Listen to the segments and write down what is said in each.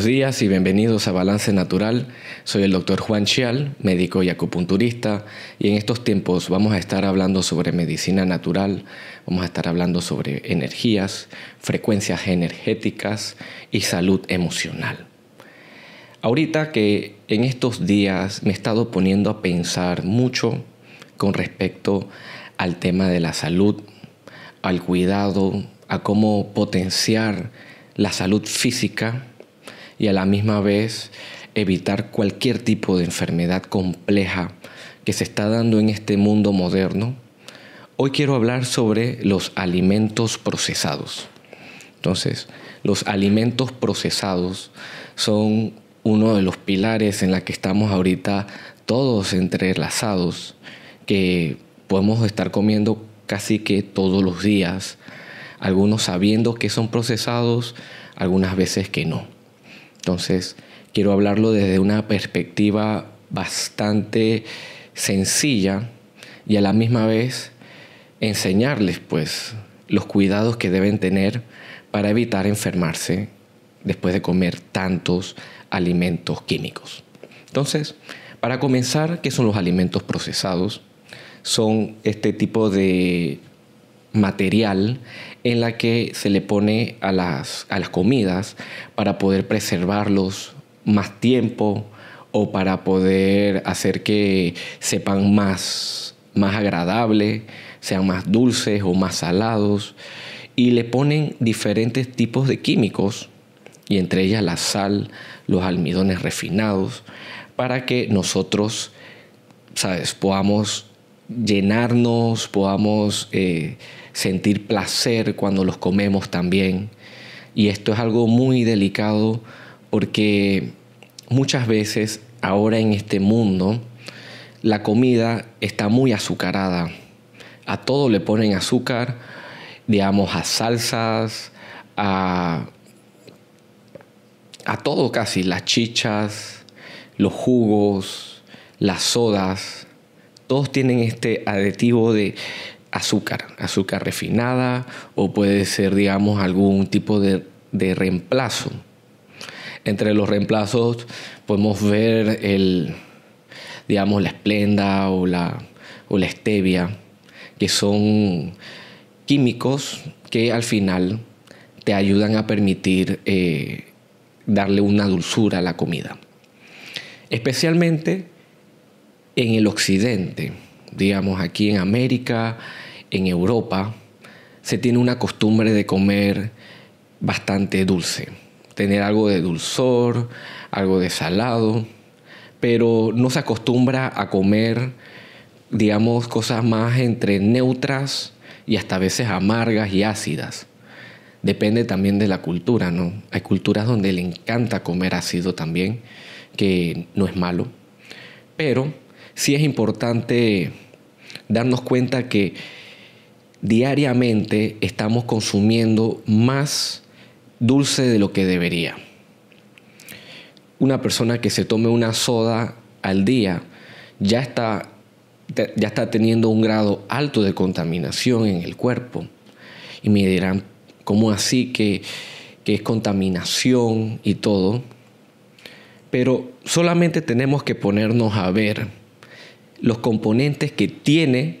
Buenos días y bienvenidos a Balance Natural. Soy el doctor Juan Chial, médico y acupunturista, y en estos tiempos vamos a estar hablando sobre medicina natural, vamos a estar hablando sobre energías, frecuencias energéticas y salud emocional. Ahorita que en estos días me he estado poniendo a pensar mucho con respecto al tema de la salud, al cuidado, a cómo potenciar la salud física y a la misma vez evitar cualquier tipo de enfermedad compleja que se está dando en este mundo moderno, hoy quiero hablar sobre los alimentos procesados. Entonces, los alimentos procesados son uno de los pilares en la que estamos ahorita todos entrelazados, que podemos estar comiendo casi que todos los días, algunos sabiendo que son procesados, algunas veces que no. Entonces, quiero hablarlo desde una perspectiva bastante sencilla y a la misma vez enseñarles pues los cuidados que deben tener para evitar enfermarse después de comer tantos alimentos químicos. Entonces, para comenzar, ¿qué son los alimentos procesados? Son este tipo de material en la que se le pone a las, comidas para poder preservarlos más tiempo o para poder hacer que sepan más, más agradable, sean más dulces o más salados. Y le ponen diferentes tipos de químicos, y entre ellas la sal, los almidones refinados, para que nosotros, ¿sabes?, podamos llenarnos, podamos eh, sentir placer cuando los comemos también. Y esto es algo muy delicado porque muchas veces ahora en este mundo la comida está muy azucarada. A todo le ponen azúcar, digamos, a salsas, a, a todo casi, las chichas, los jugos, las sodas todos tienen este aditivo de azúcar, azúcar refinada o puede ser, digamos, algún tipo de, reemplazo. Entre los reemplazos podemos ver el, digamos, la esplenda o la, o stevia, que son químicos que al final te ayudan a permitir eh, darle una dulzura a la comida. Especialmente en el occidente, digamos aquí en América, en Europa, se tiene una costumbre de comer bastante dulce, tener algo de dulzor, algo de salado, pero no se acostumbra a comer, digamos, cosas más entre neutras y hasta veces amargas y ácidas. Depende también de la cultura, ¿no? Hay culturas donde le encanta comer ácido también, que no es malo, pero sí es importante darnos cuenta que diariamente estamos consumiendo más dulce de lo que debería. Una persona que se tome una soda al día ya está, ya está teniendo un grado alto de contaminación en el cuerpo. Y me dirán, ¿cómo así que es contaminación y todo? Pero solamente tenemos que ponernos a ver los componentes que tiene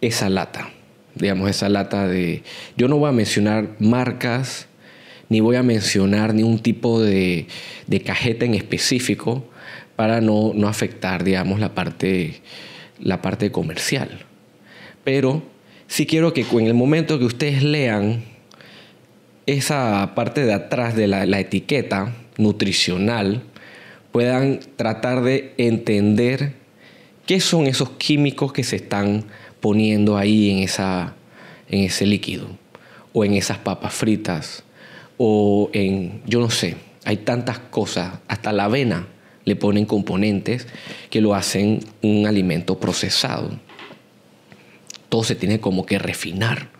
esa lata. Digamos, esa lata de... Yo no voy a mencionar marcas, ni voy a mencionar ningún tipo de, cajeta en específico para no, afectar, digamos, la parte, la parte comercial. Pero sí quiero que en el momento que ustedes lean esa parte de atrás de la etiqueta nutricional, puedan tratar de entender ¿Qué son esos químicos que se están poniendo ahí en, esa, en ese líquido? O en esas papas fritas, o en, yo no sé, hay tantas cosas, hasta la avena le ponen componentes que lo hacen un alimento procesado. Todo se tiene como que refinar.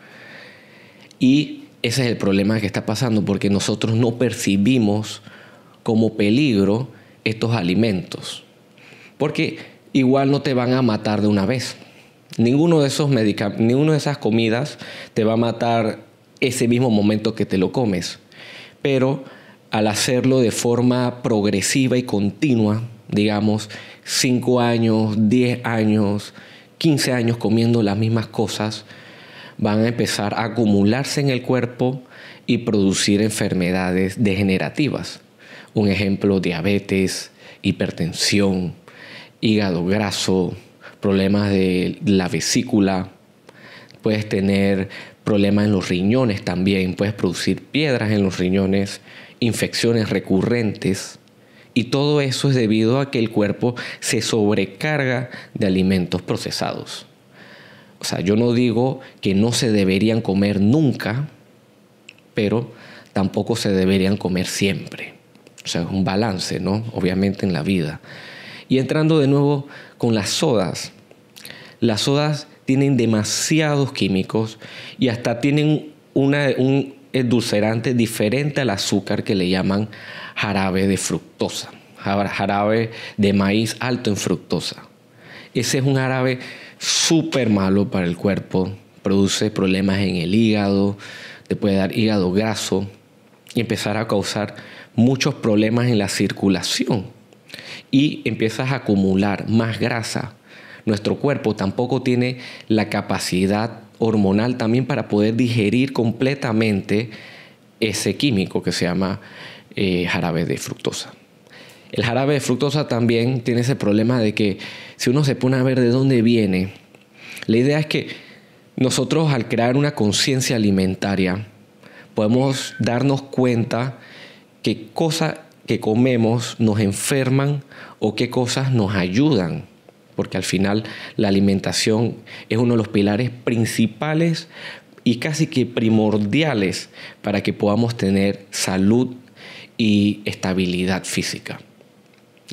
Y ese es el problema que está pasando porque nosotros no percibimos como peligro estos alimentos. Porque igual no te van a matar de una vez. Ninguno de esos de esas comidas te va a matar ese mismo momento que te lo comes. Pero al hacerlo de forma progresiva y continua, digamos, 5 años, 10 años, 15 años comiendo las mismas cosas, van a empezar a acumularse en el cuerpo y producir enfermedades degenerativas. Un ejemplo, diabetes, hipertensión, hígado graso, problemas de la vesícula, puedes tener problemas en los riñones también, puedes producir piedras en los riñones, infecciones recurrentes. Y todo eso es debido a que el cuerpo se sobrecarga de alimentos procesados. O sea, yo no digo que no se deberían comer nunca, pero tampoco se deberían comer siempre. O sea, es un balance, ¿no? Obviamente en la vida. Y entrando de nuevo con las sodas. Las sodas tienen demasiados químicos y hasta tienen un edulcerante diferente al azúcar que le llaman jarabe de fructosa, jarabe de maíz alto en fructosa. Ese es un jarabe súper malo para el cuerpo, produce problemas en el hígado, te puede dar hígado graso y empezar a causar muchos problemas en la circulación y empiezas a acumular más grasa, nuestro cuerpo tampoco tiene la capacidad hormonal también para poder digerir completamente ese químico que se llama eh, jarabe de fructosa. El jarabe de fructosa también tiene ese problema de que si uno se pone a ver de dónde viene, la idea es que nosotros al crear una conciencia alimentaria podemos darnos cuenta qué cosa que comemos nos enferman o qué cosas nos ayudan, porque al final la alimentación es uno de los pilares principales y casi que primordiales para que podamos tener salud y estabilidad física.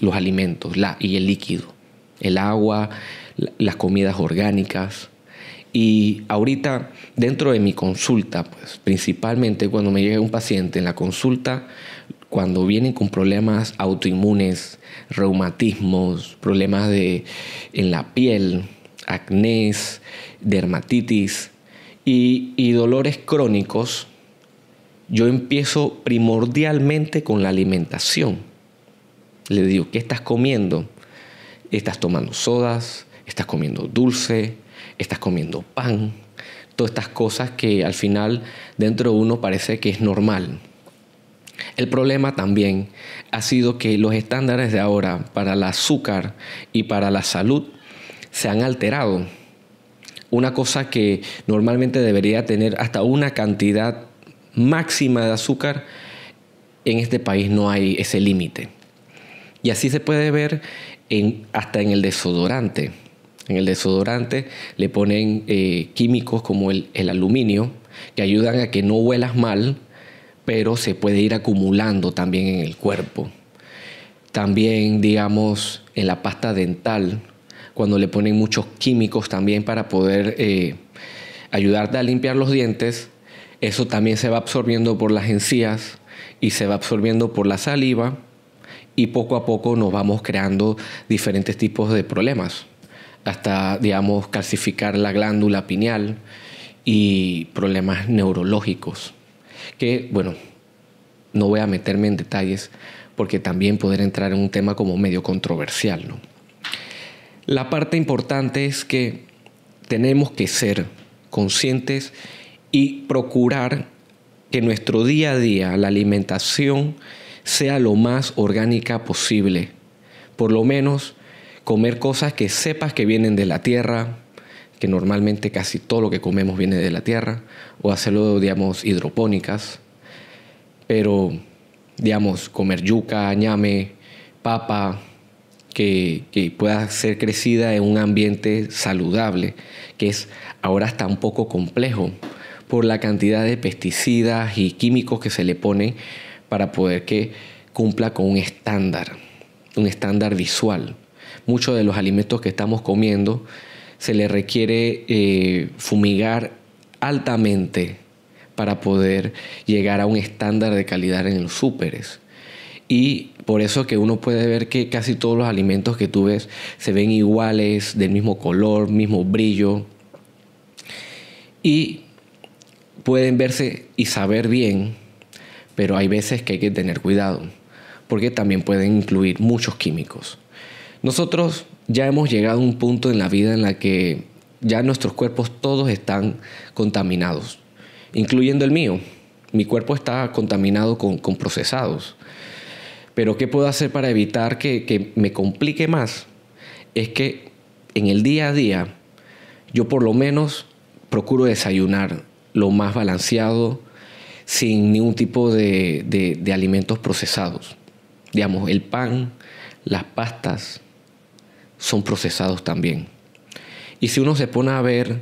Los alimentos la, y el líquido, el agua, las comidas orgánicas. Y ahorita, dentro de mi consulta, pues, principalmente cuando me llega un paciente en la consulta, cuando vienen con problemas autoinmunes, reumatismos, problemas de, en la piel, acné, dermatitis y, y dolores crónicos, yo empiezo primordialmente con la alimentación. Le digo, ¿qué estás comiendo? Estás tomando sodas, estás comiendo dulce, estás comiendo pan, todas estas cosas que al final dentro de uno parece que es normal. El problema también ha sido que los estándares de ahora para el azúcar y para la salud se han alterado. Una cosa que normalmente debería tener hasta una cantidad máxima de azúcar, en este país no hay ese límite. Y así se puede ver hasta en el desodorante. En el desodorante le ponen eh, químicos como el, el aluminio que ayudan a que no huelas mal, pero se puede ir acumulando también en el cuerpo. También, digamos, en la pasta dental, cuando le ponen muchos químicos también para poder eh, ayudarte a limpiar los dientes, eso también se va absorbiendo por las encías y se va absorbiendo por la saliva y poco a poco nos vamos creando diferentes tipos de problemas, hasta, digamos, calcificar la glándula pineal y problemas neurológicos que, bueno, no voy a meterme en detalles porque también poder entrar en un tema como medio controversial, La parte importante es que tenemos que ser conscientes y procurar que nuestro día a día, la alimentación, sea lo más orgánica posible. Por lo menos comer cosas que sepas que vienen de la tierra, que normalmente casi todo lo que comemos viene de la tierra, o hacerlo, digamos, hidropónicas, pero, digamos, comer yuca, ñame, papa, que, pueda ser crecida en un ambiente saludable, que es ahora está un poco complejo por la cantidad de pesticidas y químicos que se le ponen para poder que cumpla con un estándar, un estándar visual. Muchos de los alimentos que estamos comiendo se le requiere eh, fumigar altamente para poder llegar a un estándar de calidad en los súperes. Y por eso que uno puede ver que casi todos los alimentos que tú ves se ven iguales, del mismo color, mismo brillo. Y pueden verse y saber bien, pero hay veces que hay que tener cuidado, porque también pueden incluir muchos químicos. Nosotros ya hemos llegado a un punto en la vida en la que ya nuestros cuerpos todos están contaminados, incluyendo el mío. Mi cuerpo está contaminado con, procesados. Pero ¿qué puedo hacer para evitar que, me complique más? Es que en el día a día yo por lo menos procuro desayunar lo más balanceado, sin ningún tipo de, de alimentos procesados. Digamos, el pan, las pastas, son procesados también. Y si uno se pone a ver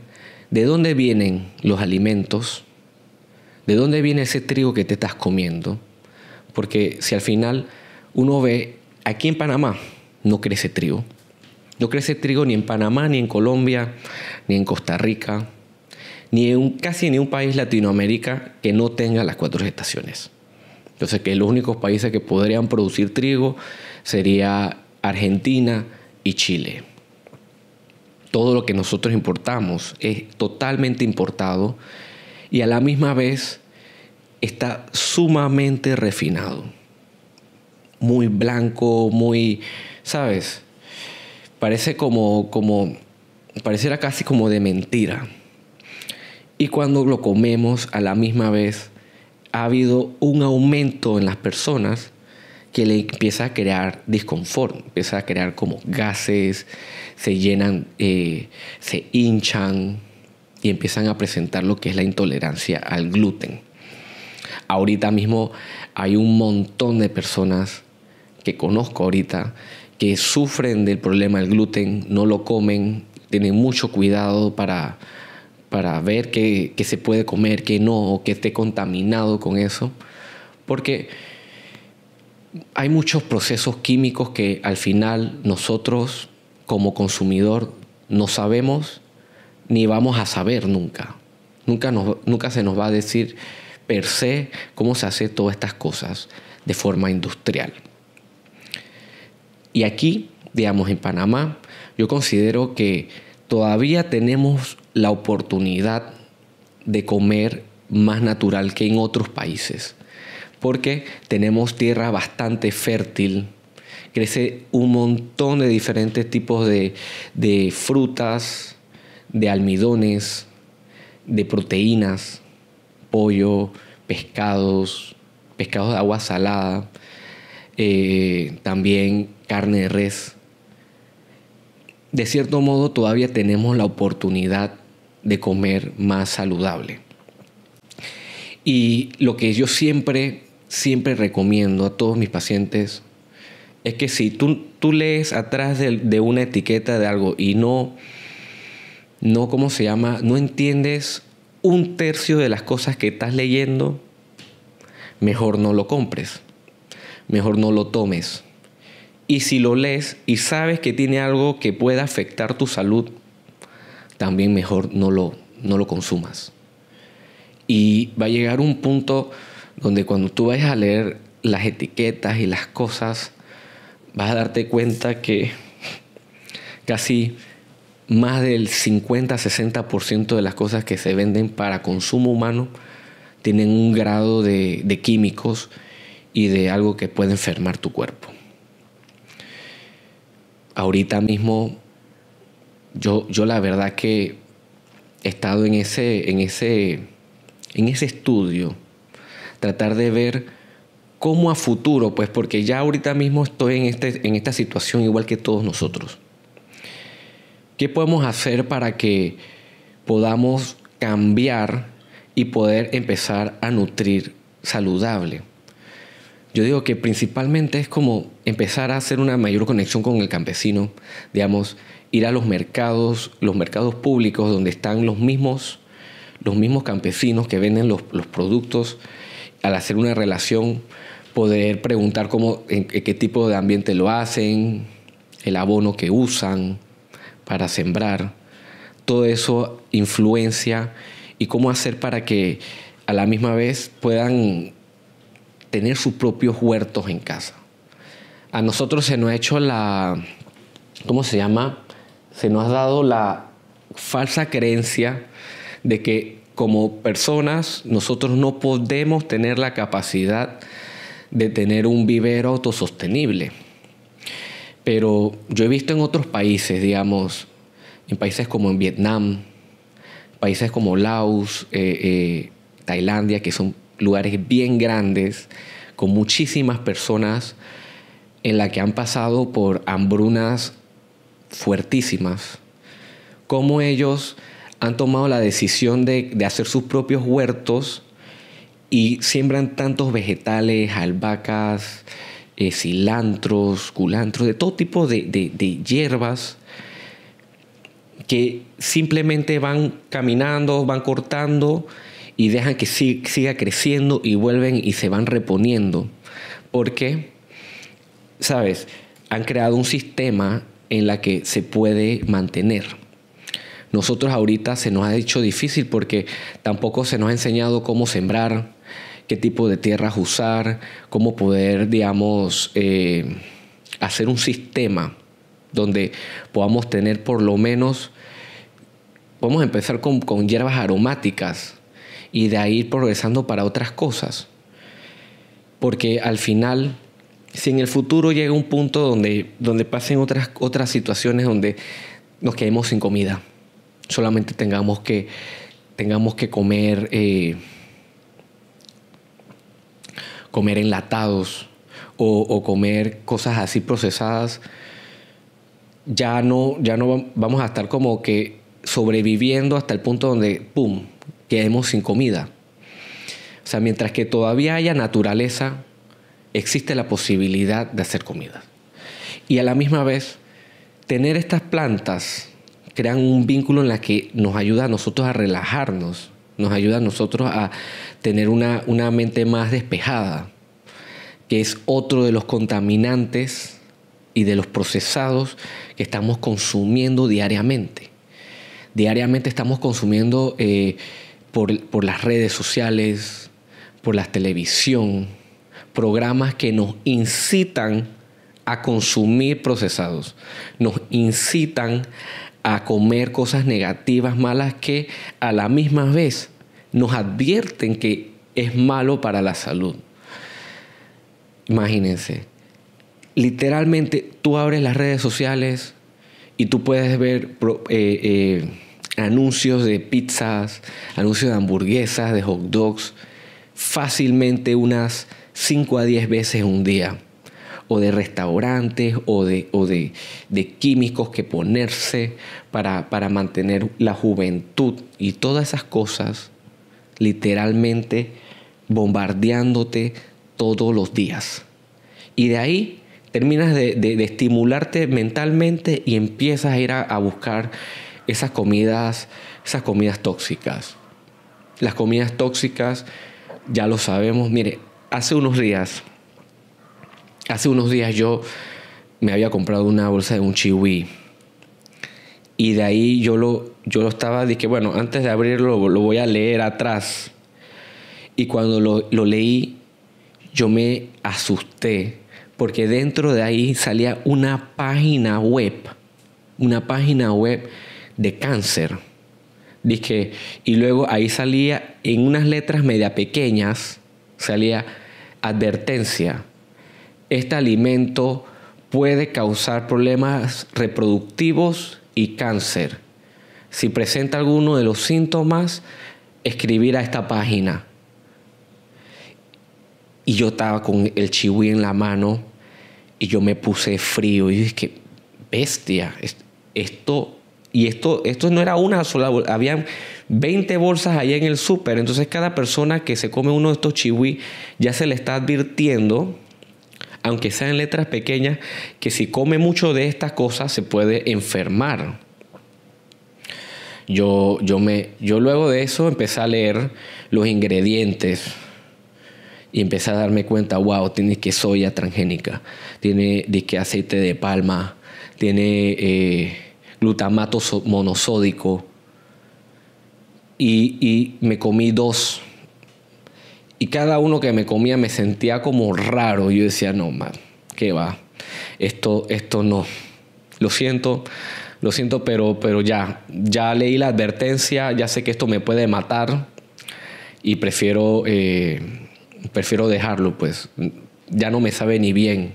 de dónde vienen los alimentos, de dónde viene ese trigo que te estás comiendo, porque si al final uno ve, aquí en Panamá no crece trigo, no crece trigo ni en Panamá, ni en Colombia, ni en Costa Rica, ni en casi en un país Latinoamérica que no tenga las cuatro estaciones. Entonces, que los únicos países que podrían producir trigo sería Argentina, y Chile. Todo lo que nosotros importamos es totalmente importado y a la misma vez está sumamente refinado. Muy blanco, muy, ¿sabes? Parece como, como, pareciera casi como de mentira. Y cuando lo comemos a la misma vez, ha habido un aumento en las personas que le empieza a crear disconfort, empieza a crear como gases, se llenan, eh, se hinchan y empiezan a presentar lo que es la intolerancia al gluten. Ahorita mismo hay un montón de personas que conozco ahorita que sufren del problema del gluten, no lo comen, tienen mucho cuidado para, para ver qué, se puede comer, qué no, o que esté contaminado con eso, porque hay muchos procesos químicos que al final nosotros como consumidor no sabemos ni vamos a saber nunca. Nunca, se nos va a decir per se cómo se hace todas estas cosas de forma industrial. Y aquí, digamos, en Panamá, yo considero que todavía tenemos la oportunidad de comer más natural que en otros países porque tenemos tierra bastante fértil. Crece un montón de diferentes tipos de, frutas, de almidones, de proteínas, pollo, pescados, pescados de agua salada, eh, también carne de res. De cierto modo todavía tenemos la oportunidad de comer más saludable. Y lo que yo siempre siempre recomiendo a todos mis pacientes es que si tú, tú lees atrás de, una etiqueta de algo y no, no, ¿cómo se llama? No entiendes un tercio de las cosas que estás leyendo, mejor no lo compres, mejor no lo tomes. Y si lo lees y sabes que tiene algo que pueda afectar tu salud, también mejor no lo, no lo consumas. Y va a llegar un punto donde cuando tú vayas a leer las etiquetas y las cosas, vas a darte cuenta que casi más del 50-60% de las cosas que se venden para consumo humano tienen un grado de, químicos y de algo que puede enfermar tu cuerpo. Ahorita mismo, yo, yo la verdad que he estado en ese, en ese, en ese estudio tratar de ver cómo a futuro, pues porque ya ahorita mismo estoy este, en, esta situación igual que todos nosotros. ¿Qué podemos hacer para que podamos cambiar y poder empezar a nutrir saludable? Yo digo que principalmente es como empezar a hacer una mayor conexión con el campesino, digamos, ir a los mercados, los mercados públicos donde están los mismos, los mismos campesinos que venden los, los productos al hacer una relación, poder preguntar cómo, en, qué tipo de ambiente lo hacen, el abono que usan para sembrar. Todo eso influencia y cómo hacer para que a la misma vez puedan tener sus propios huertos en casa. A nosotros se nos ha hecho la, ¿cómo se llama? Se nos ha dado la falsa creencia de que como personas, nosotros no podemos tener la capacidad de tener un vivero autosostenible. Pero yo he visto en otros países, digamos, en países como en Vietnam, países como Laos, eh, eh, Tailandia, que son lugares bien grandes, con muchísimas personas en la que han pasado por hambrunas fuertísimas, como ellos han tomado la decisión de, hacer sus propios huertos y siembran tantos vegetales, albahacas, eh, cilantros, culantros, de todo tipo de, de hierbas que simplemente van caminando, van cortando y dejan que siga creciendo y vuelven y se van reponiendo. Porque, ¿sabes? Han creado un sistema en la que se puede mantener. Nosotros ahorita se nos ha hecho difícil porque tampoco se nos ha enseñado cómo sembrar, qué tipo de tierras usar, cómo poder, digamos, eh, hacer un sistema donde podamos tener por lo menos, podemos empezar con, hierbas aromáticas y de ahí ir progresando para otras cosas. Porque al final si en el futuro llega un punto donde, donde pasen otras, otras situaciones donde nos quedemos sin comida, solamente tengamos que, tengamos que comer, eh, comer enlatados o, comer cosas así procesadas, ya no, ya no vamos a estar como que sobreviviendo hasta el punto donde, ¡pum!, quedemos sin comida. O sea, mientras que todavía haya naturaleza, existe la posibilidad de hacer comida. Y a la misma vez, tener estas plantas crean un vínculo en la que nos ayuda a nosotros a relajarnos, nos ayuda a nosotros a tener una, una mente más despejada, que es otro de los contaminantes y de los procesados que estamos consumiendo diariamente. Diariamente estamos consumiendo eh, por, por las redes sociales, por la televisión, programas que nos incitan a consumir procesados, nos incitan a comer cosas negativas, malas, que a la misma vez nos advierten que es malo para la salud. Imagínense, literalmente tú abres las redes sociales y tú puedes ver eh, eh, anuncios de pizzas, anuncios de hamburguesas, de hot dogs, fácilmente unas 5 a 10 veces un día o de restaurantes o de, químicos que ponerse para, mantener la juventud y todas esas cosas literalmente bombardeándote todos los días. Y de ahí terminas de, estimularte mentalmente y empiezas a ir a, a, buscar esas comidas, esas comidas tóxicas. Las comidas tóxicas, ya lo sabemos, mire, hace unos días Hace unos días yo me había comprado una bolsa de un chiwi. Y de ahí yo lo, estaba, dije, bueno, antes de abrirlo lo voy a leer atrás. Y cuando lo, leí, yo me asusté, porque dentro de ahí salía una página web, una página web de cáncer. Dije, y luego ahí salía en unas letras media pequeñas, salía advertencia este alimento puede causar problemas reproductivos y cáncer. Si presenta alguno de los síntomas, escribir a esta página. Y yo estaba con el chiwí en la mano y yo me puse frío y dije, que bestia, esto, y esto, no era una sola, habían 20 bolsas allá en el súper, entonces cada persona que se come uno de estos chiwí ya se le está advirtiendo aunque sean letras pequeñas, que si come mucho de estas cosas se puede enfermar. Yo, yo, me, yo luego de eso empecé a leer los ingredientes y empecé a darme cuenta, wow, tiene que soya transgénica, tiene que aceite de palma, tiene eh, glutamato monosódico. y me comí dos y cada uno que me comía me sentía como raro. Yo decía, no, man, ¿qué va? Esto, esto no. Lo siento, lo siento, pero, pero ya, ya leí la advertencia, ya sé que esto me puede matar y prefiero, eh, prefiero dejarlo, pues ya no me sabe ni bien.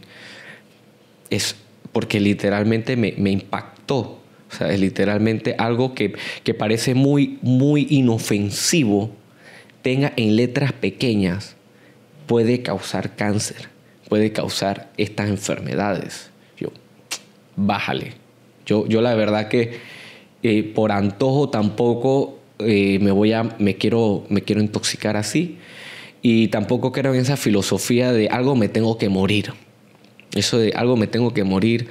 Es porque literalmente me, me impactó. O sea, es literalmente algo que, que parece muy, muy inofensivo venga en letras pequeñas puede causar cáncer, puede causar estas enfermedades. Yo, bájale. Yo, yo la verdad que eh, por antojo tampoco eh, me voy a, me quiero, me quiero intoxicar así. Y tampoco creo en esa filosofía de algo me tengo que morir. Eso de algo me tengo que morir.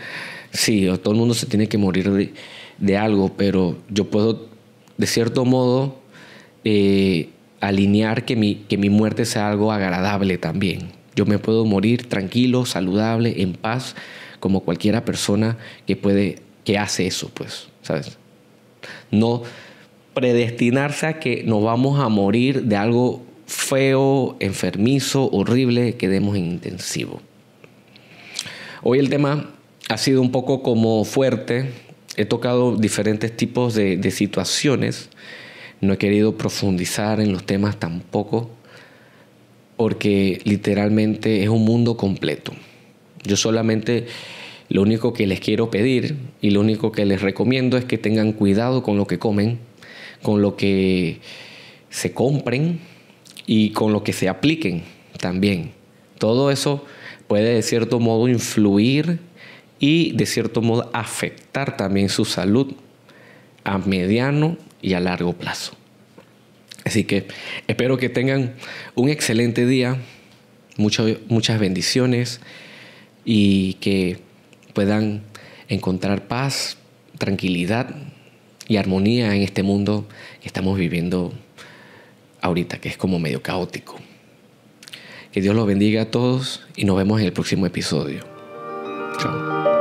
Sí, todo el mundo se tiene que morir de, algo, pero yo puedo, de cierto modo, eh, alinear que mi, que mi muerte sea algo agradable también. Yo me puedo morir tranquilo, saludable, en paz, como cualquiera persona que puede, que hace eso, pues, ¿sabes? No predestinarse a que nos vamos a morir de algo feo, enfermizo, horrible, quedemos en intensivo. Hoy el tema ha sido un poco como fuerte, he tocado diferentes tipos de, de situaciones no he querido profundizar en los temas tampoco, porque literalmente es un mundo completo. Yo solamente lo único que les quiero pedir y lo único que les recomiendo es que tengan cuidado con lo que comen, con lo que se compren y con lo que se apliquen también. Todo eso puede de cierto modo influir y de cierto modo afectar también su salud a mediano y a largo plazo. Así que espero que tengan un excelente día, muchas bendiciones y que puedan encontrar paz, tranquilidad y armonía en este mundo que estamos viviendo ahorita, que es como medio caótico. Que Dios los bendiga a todos y nos vemos en el próximo episodio. Chao.